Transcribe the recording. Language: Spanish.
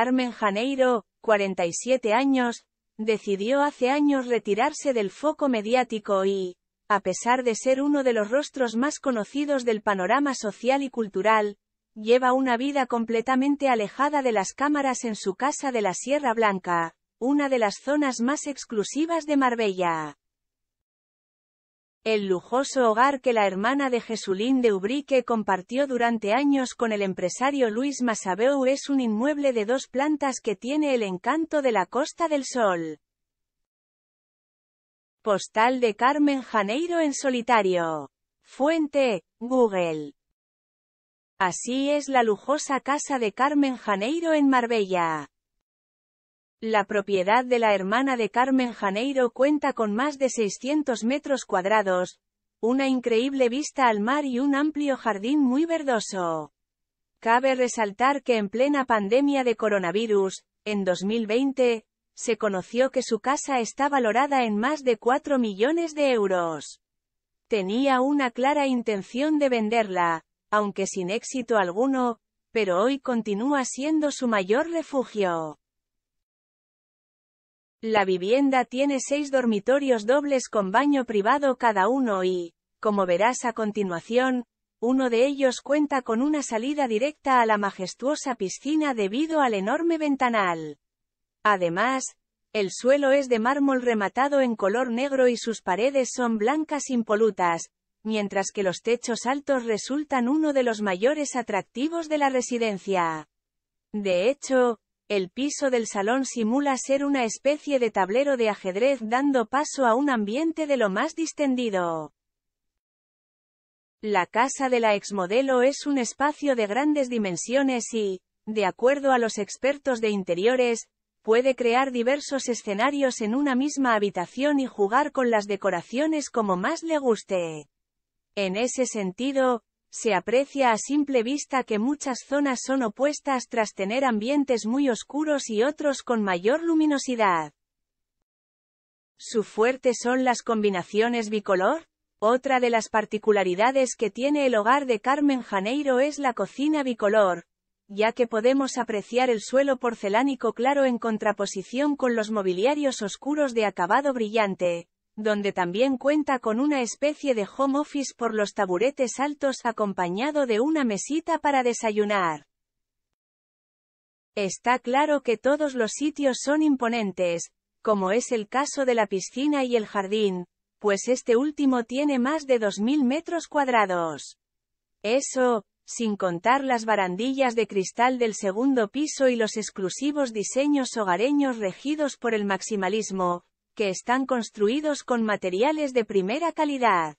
Carmen Janeiro, 47 años, decidió hace años retirarse del foco mediático y, a pesar de ser uno de los rostros más conocidos del panorama social y cultural, lleva una vida completamente alejada de las cámaras en su casa de la Sierra Blanca, una de las zonas más exclusivas de Marbella. El lujoso hogar que la hermana de Jesulín de Ubrique compartió durante años con el empresario Luis Masabeu es un inmueble de dos plantas que tiene el encanto de la Costa del Sol. Postal de Carmen Janeiro en solitario. Fuente, Google. Así es la lujosa casa de Carmen Janeiro en Marbella. La propiedad de la hermana de Carmen Janeiro cuenta con más de 600 metros cuadrados, una increíble vista al mar y un amplio jardín muy verdoso. Cabe resaltar que en plena pandemia de coronavirus, en 2020, se conoció que su casa está valorada en más de 4 millones de euros. Tenía una clara intención de venderla, aunque sin éxito alguno, pero hoy continúa siendo su mayor refugio. La vivienda tiene seis dormitorios dobles con baño privado cada uno y, como verás a continuación, uno de ellos cuenta con una salida directa a la majestuosa piscina debido al enorme ventanal. Además, el suelo es de mármol rematado en color negro y sus paredes son blancas impolutas, mientras que los techos altos resultan uno de los mayores atractivos de la residencia. De hecho, el piso del salón simula ser una especie de tablero de ajedrez dando paso a un ambiente de lo más distendido. La casa de la exmodelo es un espacio de grandes dimensiones y, de acuerdo a los expertos de interiores, puede crear diversos escenarios en una misma habitación y jugar con las decoraciones como más le guste. En ese sentido, se aprecia a simple vista que muchas zonas son opuestas tras tener ambientes muy oscuros y otros con mayor luminosidad. Su fuerte son las combinaciones bicolor. Otra de las particularidades que tiene el hogar de Carmen Janeiro es la cocina bicolor, ya que podemos apreciar el suelo porcelánico claro en contraposición con los mobiliarios oscuros de acabado brillante donde también cuenta con una especie de home office por los taburetes altos acompañado de una mesita para desayunar. Está claro que todos los sitios son imponentes, como es el caso de la piscina y el jardín, pues este último tiene más de 2.000 metros cuadrados. Eso, sin contar las barandillas de cristal del segundo piso y los exclusivos diseños hogareños regidos por el maximalismo, que están construidos con materiales de primera calidad.